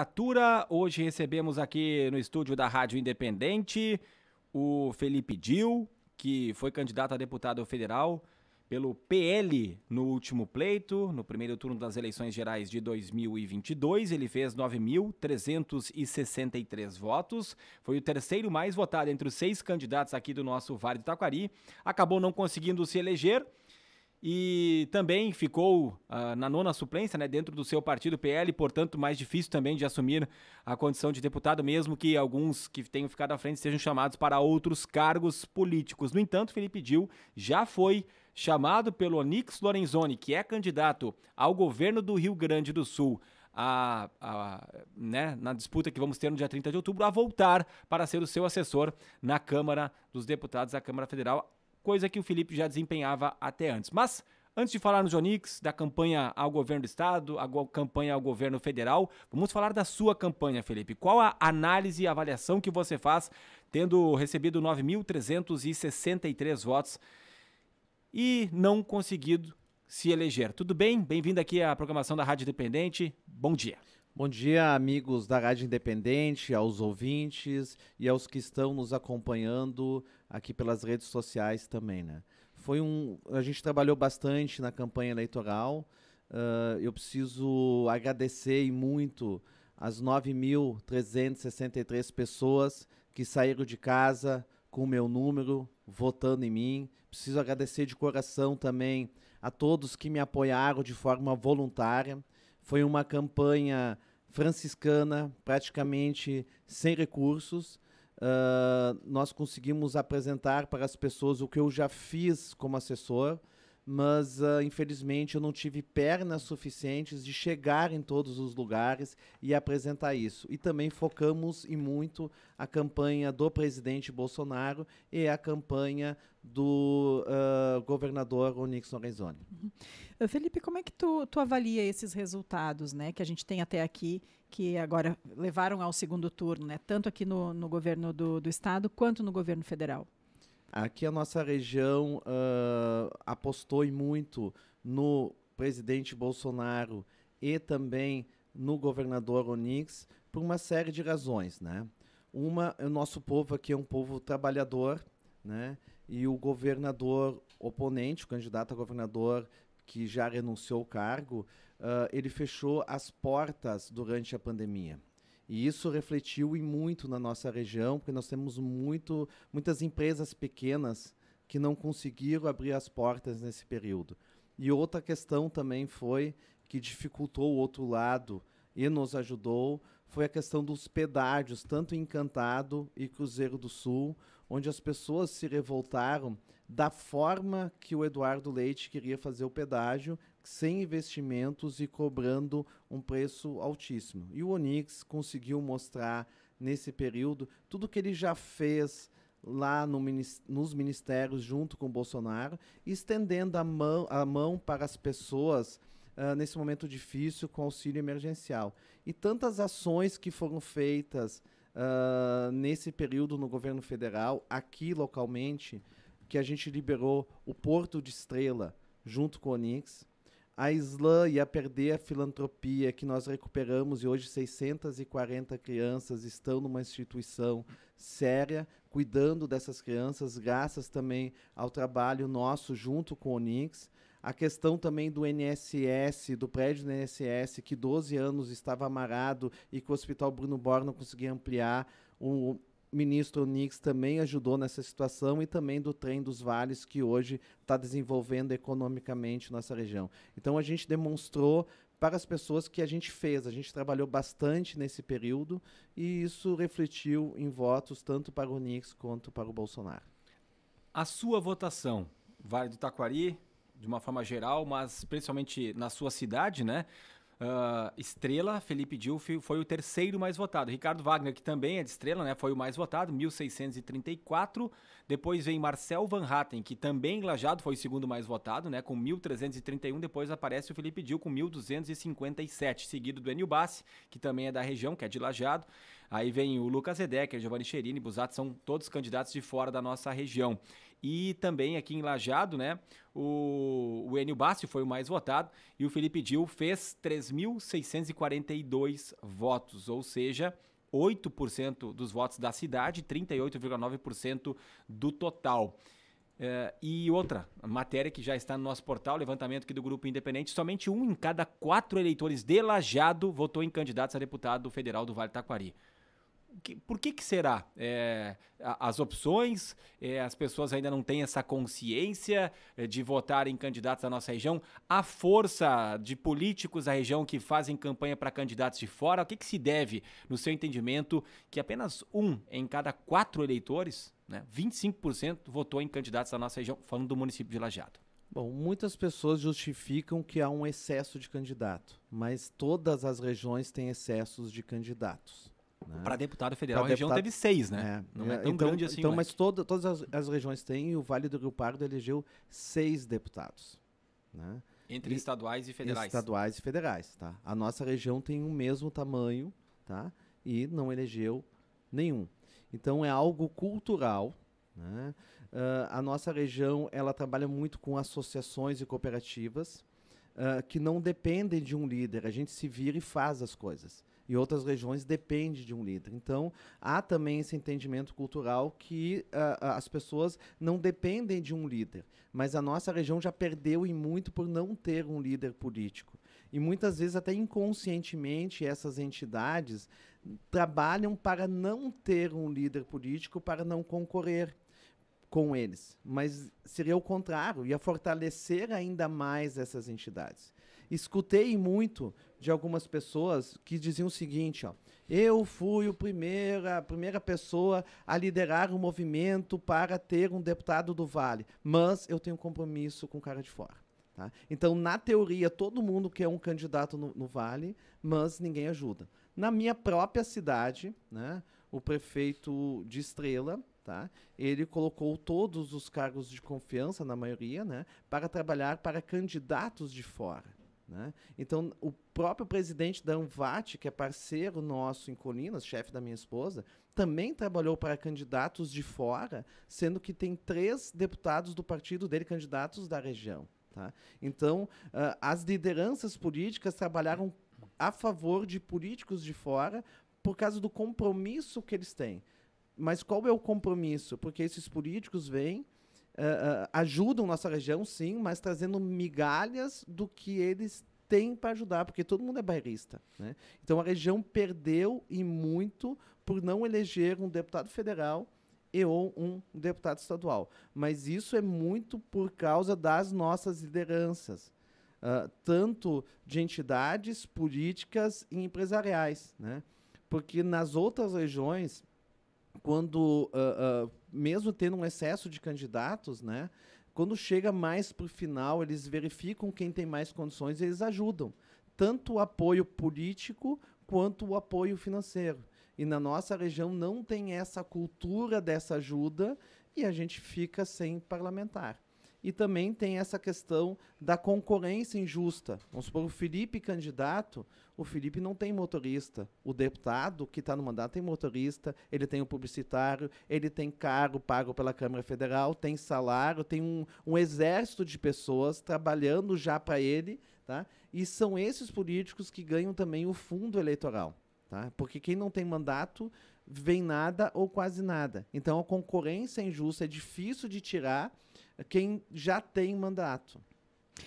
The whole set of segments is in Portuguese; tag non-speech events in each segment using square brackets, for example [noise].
Atura. Hoje recebemos aqui no estúdio da Rádio Independente o Felipe Dil, que foi candidato a deputado federal pelo PL no último pleito, no primeiro turno das eleições gerais de 2022. Ele fez 9.363 votos, foi o terceiro mais votado entre os seis candidatos aqui do nosso Vale do Taquari. Acabou não conseguindo se eleger e também ficou uh, na nona suplência, né, dentro do seu partido PL, portanto mais difícil também de assumir a condição de deputado, mesmo que alguns que tenham ficado à frente sejam chamados para outros cargos políticos. No entanto, Felipe Dil já foi chamado pelo Onix Lorenzoni, que é candidato ao governo do Rio Grande do Sul, a, a, né, na disputa que vamos ter no dia 30 de outubro, a voltar para ser o seu assessor na Câmara dos Deputados da Câmara Federal, coisa que o Felipe já desempenhava até antes. Mas Antes de falar nos Onix, da campanha ao governo do estado, a campanha ao governo federal, vamos falar da sua campanha, Felipe. Qual a análise e avaliação que você faz, tendo recebido 9.363 votos e não conseguido se eleger? Tudo bem? Bem-vindo aqui à programação da Rádio Independente. Bom dia. Bom dia, amigos da Rádio Independente, aos ouvintes e aos que estão nos acompanhando aqui pelas redes sociais também, né? Foi um, a gente trabalhou bastante na campanha eleitoral. Uh, eu preciso agradecer e muito as 9.363 pessoas que saíram de casa com o meu número, votando em mim. Preciso agradecer de coração também a todos que me apoiaram de forma voluntária. Foi uma campanha franciscana, praticamente sem recursos, uh, nós conseguimos apresentar para as pessoas o que eu já fiz como assessor, mas uh, infelizmente eu não tive pernas suficientes de chegar em todos os lugares e apresentar isso. E também focamos e muito a campanha do presidente Bolsonaro e a campanha do uh, governador Onyx Lorenzoni. Uhum. Felipe, como é que tu, tu avalia esses resultados né, que a gente tem até aqui, que agora levaram ao segundo turno, né, tanto aqui no, no governo do, do Estado quanto no governo federal? Aqui a nossa região uh, apostou muito no presidente Bolsonaro e também no governador Onix por uma série de razões, né? Uma, o nosso povo aqui é um povo trabalhador, né? E o governador oponente, o candidato a governador que já renunciou ao cargo, uh, ele fechou as portas durante a pandemia. E isso refletiu e muito na nossa região, porque nós temos muito, muitas empresas pequenas que não conseguiram abrir as portas nesse período. E outra questão também foi que dificultou o outro lado e nos ajudou foi a questão dos pedágios, tanto em Encantado e Cruzeiro do Sul, onde as pessoas se revoltaram da forma que o Eduardo Leite queria fazer o pedágio, sem investimentos e cobrando um preço altíssimo. E o Onix conseguiu mostrar nesse período tudo que ele já fez lá no, nos ministérios junto com o Bolsonaro, estendendo a mão, a mão para as pessoas ah, nesse momento difícil com auxílio emergencial. E tantas ações que foram feitas uh, nesse período no governo federal, aqui localmente, que a gente liberou o Porto de Estrela junto com o Onix, a Islã ia perder a filantropia que nós recuperamos e hoje 640 crianças estão numa instituição séria cuidando dessas crianças, graças também ao trabalho nosso junto com o Onix. A questão também do NSS, do prédio do NSS, que 12 anos estava amarrado e que o Hospital Bruno Bor não conseguia ampliar. O ministro Nix também ajudou nessa situação e também do trem dos vales que hoje está desenvolvendo economicamente nossa região. Então a gente demonstrou para as pessoas que a gente fez, a gente trabalhou bastante nesse período e isso refletiu em votos tanto para o Nix quanto para o Bolsonaro. A sua votação, Vale do Taquari, de uma forma geral, mas principalmente na sua cidade, né? Uh, estrela, Felipe Dil foi o terceiro mais votado. Ricardo Wagner, que também é de Estrela, né, foi o mais votado, 1.634. Depois vem Marcel Van Hatten, que também em Lajado foi o segundo mais votado, né, com 1.331. Depois aparece o Felipe Dil com 1.257, seguido do Enio Bassi, que também é da região, que é de Lajado. Aí vem o Lucas Edecker, Giovanni Cherini, Busato, são todos candidatos de fora da nossa região. E também aqui em Lajado, né? O, o Enio Bassi foi o mais votado e o Felipe Dil fez 3.642 votos, ou seja, 8% dos votos da cidade, 38,9% do total. É, e outra matéria que já está no nosso portal, levantamento aqui do Grupo Independente: somente um em cada quatro eleitores de Lajado votou em candidatos a deputado federal do Vale Taquari que, por que, que será? É, as opções, é, as pessoas ainda não têm essa consciência é, de votar em candidatos da nossa região, a força de políticos da região que fazem campanha para candidatos de fora, o que, que se deve, no seu entendimento, que apenas um em cada quatro eleitores, né, 25%, votou em candidatos da nossa região, falando do município de Lajeado? Bom, muitas pessoas justificam que há um excesso de candidato, mas todas as regiões têm excessos de candidatos. Né? Para deputado federal, pra a região teve seis, né? É. Não é, é tão então, grande assim. Então, mas, todas as, as, regiões têm, e o Vale do Rio Pardo elegeu seis deputados. Né? Entre e, estaduais e federais. Estaduais e federais, tá? A nossa região tem o mesmo tamanho, tá? E não elegeu nenhum. Então, é algo cultural, né? Uh, a nossa região ela trabalha muito com associações e cooperativas uh, que não dependem de um líder. A gente se vira e faz as coisas e outras regiões depende de um líder. Então, há também esse entendimento cultural que uh, as pessoas não dependem de um líder, mas a nossa região já perdeu e muito por não ter um líder político. E muitas vezes, até inconscientemente, essas entidades trabalham para não ter um líder político, para não concorrer com eles. Mas seria o contrário, ia fortalecer ainda mais essas entidades escutei muito de algumas pessoas que diziam o seguinte, ó. Eu fui o primeiro, a primeira pessoa a liderar o um movimento para ter um deputado do Vale, mas eu tenho compromisso com o cara de fora. Tá? Então, na teoria, todo mundo quer um candidato no, no Vale, mas ninguém ajuda. Na minha própria cidade, né, o prefeito de Estrela, tá? Ele colocou todos os cargos de confiança, na maioria, né, para trabalhar para candidatos de fora. Né? Então, o próprio presidente da Anvat, que é parceiro nosso em Colinas, chefe da minha esposa, também trabalhou para candidatos de fora, sendo que tem três deputados do partido dele, candidatos da região. Tá? Então, uh, as lideranças políticas trabalharam a favor de políticos de fora por causa do compromisso que eles têm. Mas qual é o compromisso? Porque esses políticos vêm, uh, ajudam nossa região, sim, mas trazendo migalhas do que eles têm para ajudar, porque todo mundo é bairrista. Né? Então a região perdeu e muito por não eleger um deputado federal e ou um deputado estadual. Mas isso é muito por causa das nossas lideranças. Uh, tanto de entidades políticas e empresariais, né? Porque nas outras regiões, quando, uh, uh, mesmo tendo um excesso de candidatos, né? Quando chega mais para o final, eles verificam quem tem mais condições e eles ajudam. Tanto o apoio político quanto o apoio financeiro. E na nossa região não tem essa cultura dessa ajuda e a gente fica sem parlamentar e também tem essa questão da concorrência injusta. Vamos supor, o Felipe candidato, o Felipe não tem motorista. O deputado que está no mandato tem motorista, ele tem o um publicitário, ele tem cargo pago pela Câmara Federal, tem salário, tem um, um exército de pessoas trabalhando já para ele, tá? E são esses políticos que ganham também o fundo eleitoral. Tá? Porque quem não tem mandato vem nada ou quase nada. Então a concorrência é injusta, é difícil de tirar quem já tem mandato.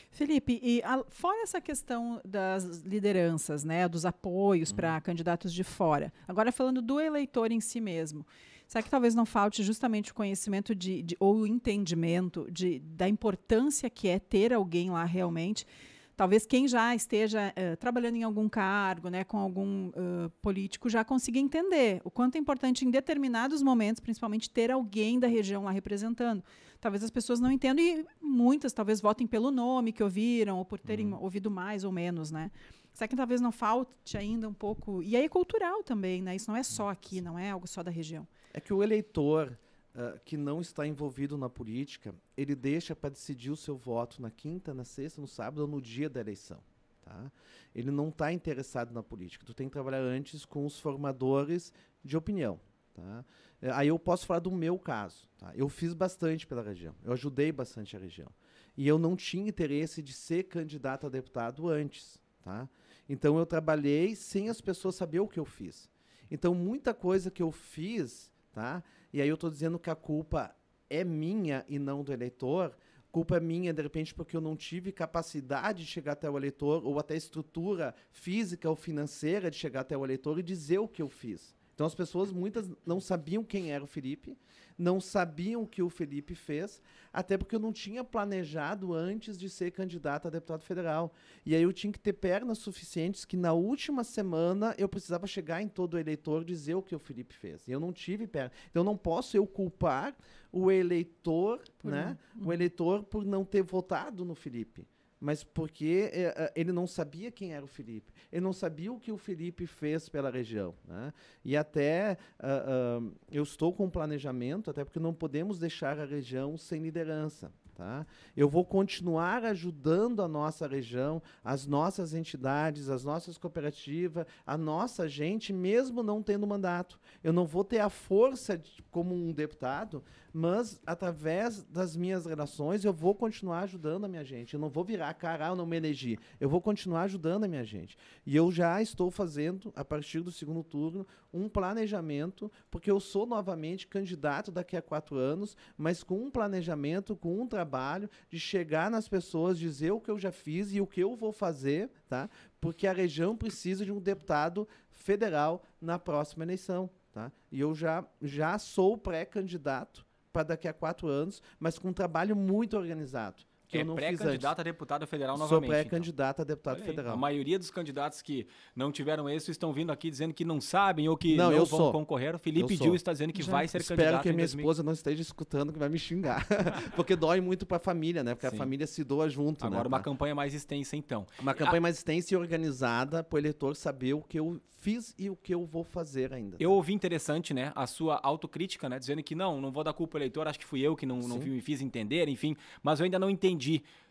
Felipe, e a, fora essa questão das lideranças, né, dos apoios para uhum. candidatos de fora, agora falando do eleitor em si mesmo, será que talvez não falte justamente o conhecimento de, de ou o entendimento de, da importância que é ter alguém lá realmente? Talvez quem já esteja uh, trabalhando em algum cargo, né, com algum uh, político, já consiga entender o quanto é importante em determinados momentos, principalmente, ter alguém da região lá representando talvez as pessoas não entendam e muitas talvez votem pelo nome que ouviram ou por terem uhum. ouvido mais ou menos, né? Será que talvez não falte ainda um pouco? E aí é cultural também, né? Isso não é só aqui, não é algo só da região. É que o eleitor uh, que não está envolvido na política, ele deixa para decidir o seu voto na quinta, na sexta, no sábado ou no dia da eleição. Tá? Ele não está interessado na política. Tu tem que trabalhar antes com os formadores de opinião. Tá? É, aí eu posso falar do meu caso. Tá? Eu fiz bastante pela região, eu ajudei bastante a região. E eu não tinha interesse de ser candidato a deputado antes. Tá? Então eu trabalhei sem as pessoas saber o que eu fiz. Então muita coisa que eu fiz, tá? E aí eu estou dizendo que a culpa é minha e não do eleitor. Culpa é minha, de repente, porque eu não tive capacidade de chegar até o eleitor ou até estrutura física ou financeira de chegar até o eleitor e dizer o que eu fiz. Então as pessoas muitas não sabiam quem era o Felipe, não sabiam o que o Felipe fez, até porque eu não tinha planejado antes de ser candidato a deputado federal. E aí eu tinha que ter pernas suficientes que na última semana eu precisava chegar em todo o eleitor dizer o que o Felipe fez. E eu não tive perna. Então eu não posso eu culpar o eleitor, por né? O eleitor por não ter votado no Felipe mas porque eh, eh, ele não sabia quem era o Felipe, ele não sabia o que o Felipe fez pela região. Né? E até uh, uh, eu estou com um planejamento, até porque não podemos deixar a região sem liderança. Tá? Eu vou continuar ajudando a nossa região, as nossas entidades, as nossas cooperativas, a nossa gente, mesmo não tendo mandato. Eu não vou ter a força de, como um deputado, mas através das minhas relações eu vou continuar ajudando a minha gente. Eu não vou virar cara, eu ah, não me elegi. Eu vou continuar ajudando a minha gente. E eu já estou fazendo, a partir do segundo turno, um planejamento, porque eu sou novamente candidato daqui a quatro anos, mas com um planejamento, com um trabalho trabalho de chegar nas pessoas, dizer o que eu já fiz e o que eu vou fazer, tá? Porque a região precisa de um deputado federal na próxima eleição, tá? E eu já, já sou pré-candidato para daqui a quatro anos, mas com um trabalho muito organizado que é eu não fiz antes. Então. pré-candidata a deputado federal novamente. Sou pré-candidata então. a deputado federal. A maioria dos candidatos que não tiveram êxito estão vindo aqui dizendo que não sabem ou que não, não eu vão sou. concorrer. O Felipe Dil está dizendo que Já. vai ser Espero candidato. Espero que minha 2000... esposa não esteja escutando que vai me xingar. [laughs] Porque dói muito para a família, né? Porque Sim. a família se doa junto. Né? Agora né? uma campanha mais extensa então. Uma campanha mais extensa e organizada para o eleitor saber o que eu fiz e o que eu vou fazer ainda. Eu ouvi interessante, né, a sua autocrítica, né, dizendo que não, não vou dar culpa ao eleitor, acho que fui eu que não, não me fiz entender, enfim, mas eu ainda não entendi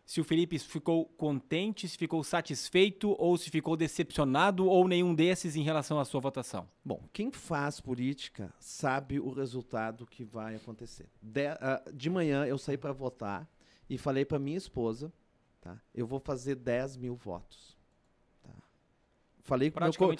se o Felipe ficou contente, se ficou satisfeito ou se ficou decepcionado ou nenhum desses em relação à sua votação. Bom, quem faz política sabe o resultado que vai acontecer. De, uh, de manhã eu saí para votar e falei para minha esposa, tá? Eu vou fazer 10 mil votos. Tá? Falei para meu,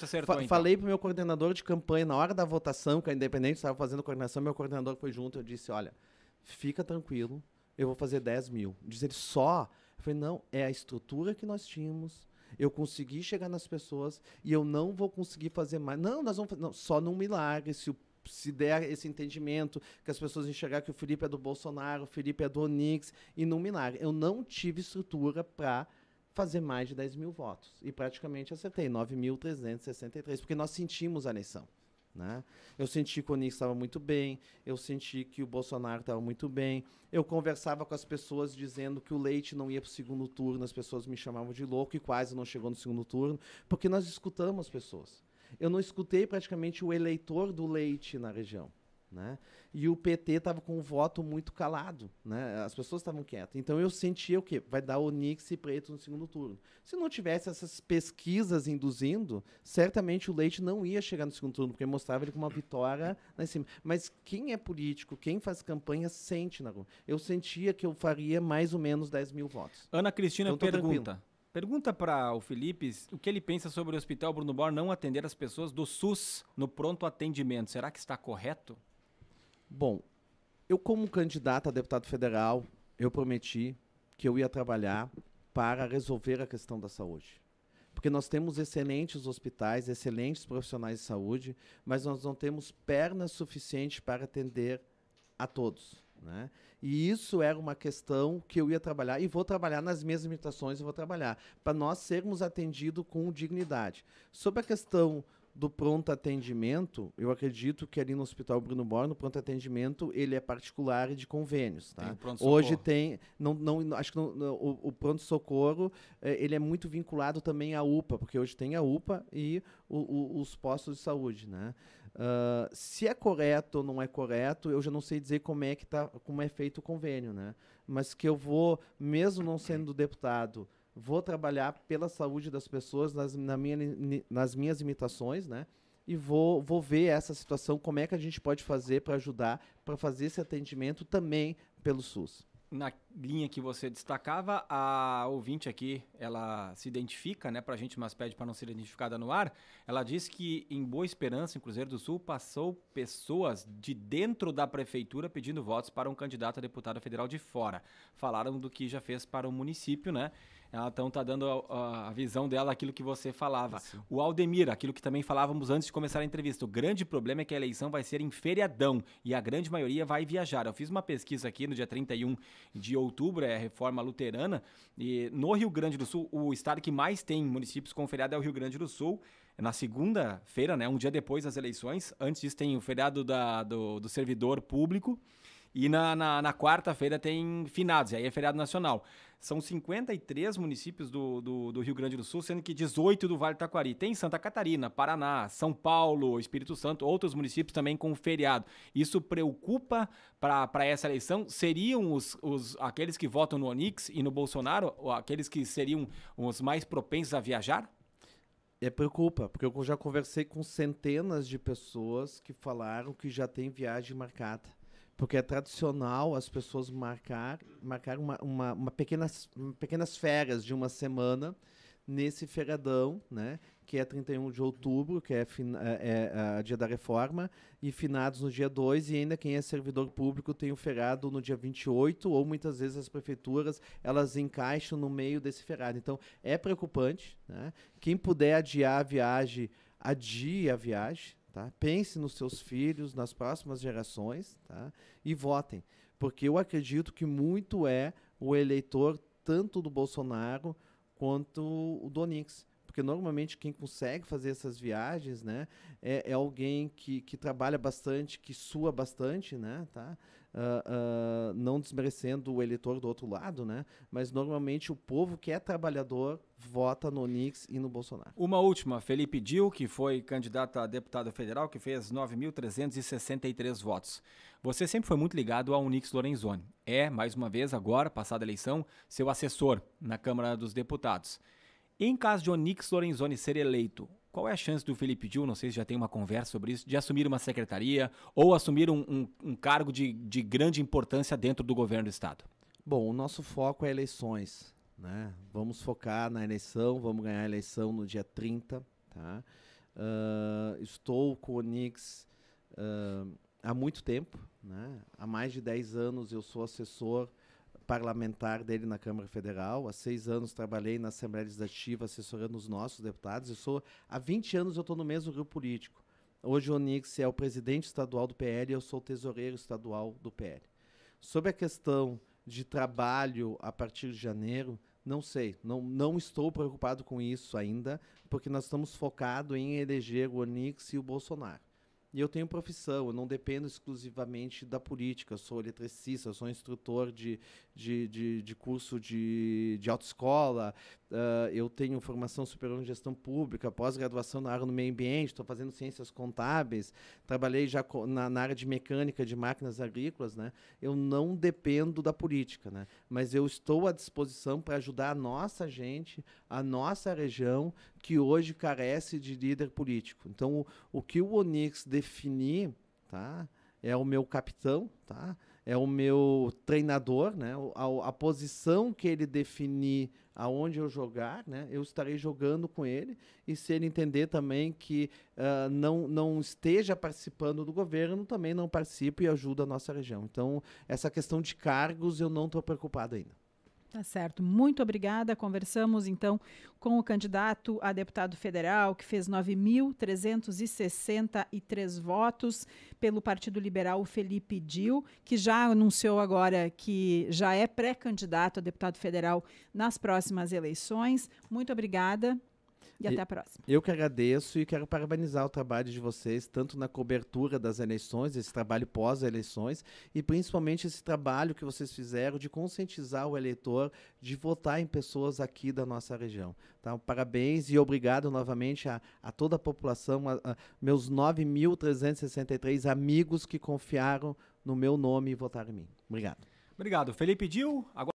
então. meu coordenador de campanha na hora da votação, que a Independente estava fazendo coordenação, meu coordenador foi junto, eu disse, olha, fica tranquilo, eu vou fazer 10 mil. Diz ele só. Eu falei, não, é a estrutura que nós tínhamos. Eu consegui chegar nas pessoas e eu não vou conseguir fazer mais. Não, nós vamos não, só num milagre, se se der esse entendimento, que as pessoas enxergar que o Felipe é do Bolsonaro, o Felipe é do Onix, e num milagre. Eu não tive estrutura para fazer mais de 10 mil votos. E praticamente acertei, 9.363, porque nós sentimos a eleição. Né? Eu senti que o Onix estava muito bem, eu senti que o Bolsonaro estava muito bem. Eu conversava com as pessoas dizendo que o Leite não ia para o segundo turno, as pessoas me chamavam de louco e quase não chegou no segundo turno, porque nós escutamos as pessoas. Eu não escutei praticamente o eleitor do Leite na região. Né? E o PT estava com o voto muito calado, né? As pessoas estavam quietas. Então eu sentia o quê? Vai dar Onix e Preto no segundo turno. Se não tivesse essas pesquisas induzindo, certamente o Leite não ia chegar no segundo turno, porque mostrava ele com uma vitória lá em cima. Mas quem é político, quem faz campanha, sente na rua. Eu sentia que eu faria mais ou menos 10 mil votos. Ana Cristina então, pergunta. Tranquilo. Pergunta para o Felipe o que ele pensa sobre o Hospital Bruno Bor não atender as pessoas do SUS no pronto atendimento. Será que está correto? Bom, eu como candidato a deputado federal, eu prometi que eu ia trabalhar para resolver a questão da saúde. Porque nós temos excelentes hospitais, excelentes profissionais de saúde, mas nós não temos pernas suficientes para atender a todos. Né? E isso era uma questão que eu ia trabalhar e vou trabalhar nas minhas limitações, eu vou trabalhar para nós sermos atendidos com dignidade. Sobre a questão do pronto atendimento, eu acredito que ali no Hospital Bruno Borno, o pronto atendimento ele é particular e de convênios, tá? Tem Hoje tem, não, não, acho que não, não, o, o, pronto socorro é, ele é muito vinculado também à UPA, porque hoje tem a UPA e o, o, os postos de saúde, né? Uh, se é correto ou não é correto, eu já não sei dizer como é que tá, como é feito o convênio, né? Mas que eu vou, mesmo não sendo deputado, vou trabalhar pela saúde das pessoas nas, na minha, nas minhas imitações, né? E vou, vou ver essa situação, como é que a gente pode fazer para ajudar, para fazer esse atendimento também pelo SUS. Na linha que você destacava, a ouvinte aqui, ela se identifica, né, para a gente, mas pede para não ser identificada no ar. Ela diz que em Boa Esperança, em Cruzeiro do Sul, passou pessoas de dentro da prefeitura pedindo votos para um candidato a deputada federal de fora. Falaram do que já fez para o município, né? Ela então tá dando a, a, visão dela aquilo que você falava. Isso. O Aldemir, aquilo que também falávamos antes de começar a entrevista. O grande problema é que a eleição vai ser em feriadão e a grande maioria vai viajar. Eu fiz uma pesquisa aqui no dia 31 de outubro, é a reforma luterana, e no Rio Grande do Sul, o estado que mais tem municípios com feriado é o Rio Grande do Sul na segunda-feira, né, um dia depois das eleições. Antes disso tem o feriado da, do, do servidor público e na, na, na quarta-feira tem finados, e aí é feriado nacional. São 53 municípios do, do, do, Rio Grande do Sul, sendo que 18 do Vale do Taquari. Tem Santa Catarina, Paraná, São Paulo, Espírito Santo, outros municípios também com feriado. Isso preocupa para essa eleição? Seriam os, os aqueles que votam no Onix e no Bolsonaro, aqueles que seriam os mais propensos a viajar? É preocupa, porque eu já conversei com centenas de pessoas que falaram que já tem viagem marcada porque é tradicional as pessoas marcar, marcar uma, uma, uma pequenas, pequenas férias de uma semana nesse feriadão, né? Que é 31 de outubro, que é, fin, é, é, é, dia da reforma, e finados no dia 2, e ainda quem é servidor público tem o feriado no dia 28, ou muitas vezes as prefeituras elas encaixam no meio desse feriado. Então é preocupante, né? Quem puder adiar a viagem, adie a viagem, Tá? Pense nos seus filhos, nas próximas gerações, tá? e votem. Porque eu acredito que muito é o eleitor, tanto do Bolsonaro quanto o do Onix. Porque normalmente quem consegue fazer essas viagens né, é, é alguém que, que trabalha bastante, que sua bastante, né, tá? Uh, não desmerecendo o eleitor do outro lado, né? Mas normalmente o povo que é trabalhador vota no Onix e no Bolsonaro. Uma última, Felipe Dil, que foi candidato a deputado federal, que fez 9.363 votos. Você sempre foi muito ligado ao Onix Lorenzoni. É, mais uma vez, agora, passada a eleição, seu assessor na Câmara dos Deputados. Em caso de Onix Lorenzoni ser eleito, qual é a chance do Felipe Gil, não sei se já tem uma conversa sobre isso, de assumir uma secretaria ou assumir um, um, um cargo de, de grande importância dentro do governo do Estado? Bom, o nosso foco é eleições. Né? Vamos focar na eleição, vamos ganhar a eleição no dia 30. Tá? Uh, estou com o Onix uh, há muito tempo, né? há mais de 10 anos eu sou assessor parlamentar dele na Câmara Federal. Há seis anos trabalhei na Assembleia Legislativa assessorando os nossos deputados. Eu sou há 20 anos eu estou no mesmo grupo político. Hoje o Onix é o presidente estadual do PL e eu sou o tesoureiro estadual do PL. Sobre a questão de trabalho a partir de janeiro, não sei, não, não estou preocupado com isso ainda, porque nós estamos focados em eleger o Onix e o Bolsonaro. E eu tenho profissão, eu não dependo exclusivamente da política. Eu sou eletricista, eu sou instrutor de, de, de, de curso de, de autoescola, Uh, eu tenho formação superior em gestão pública, pós-graduação na área do meio ambiente, estou fazendo ciências contábeis, trabalhei já na, na, área de mecânica de máquinas agrícolas, né? Eu não dependo da política, né? Mas eu estou à disposição para ajudar a nossa gente, a nossa região, que hoje carece de líder político. Então, o, o que o Onix definir, tá? É o meu capitão, tá? é o meu treinador, né? A, a, posição que ele definir aonde eu jogar, né? Eu estarei jogando com ele e se ele entender também que uh, não não esteja participando do governo, também não participe e ajuda a nossa região. Então essa questão de cargos eu não estou preocupado ainda. Tá certo. Muito obrigada. Conversamos então com o candidato a deputado federal, que fez 9.363 votos pelo Partido Liberal, Felipe Dil, que já anunciou agora que já é pré-candidato a deputado federal nas próximas eleições. Muito obrigada. E, e até a próxima. Eu que agradeço e quero parabenizar o trabalho de vocês, tanto na cobertura das eleições, esse trabalho pós-eleições, e principalmente esse trabalho que vocês fizeram de conscientizar o eleitor de votar em pessoas aqui da nossa região. Tá? Parabéns e obrigado novamente a, a toda a população, a, a meus 9.363 amigos que confiaram no meu nome e votaram em mim. Obrigado. Obrigado. Felipe Dil, agora...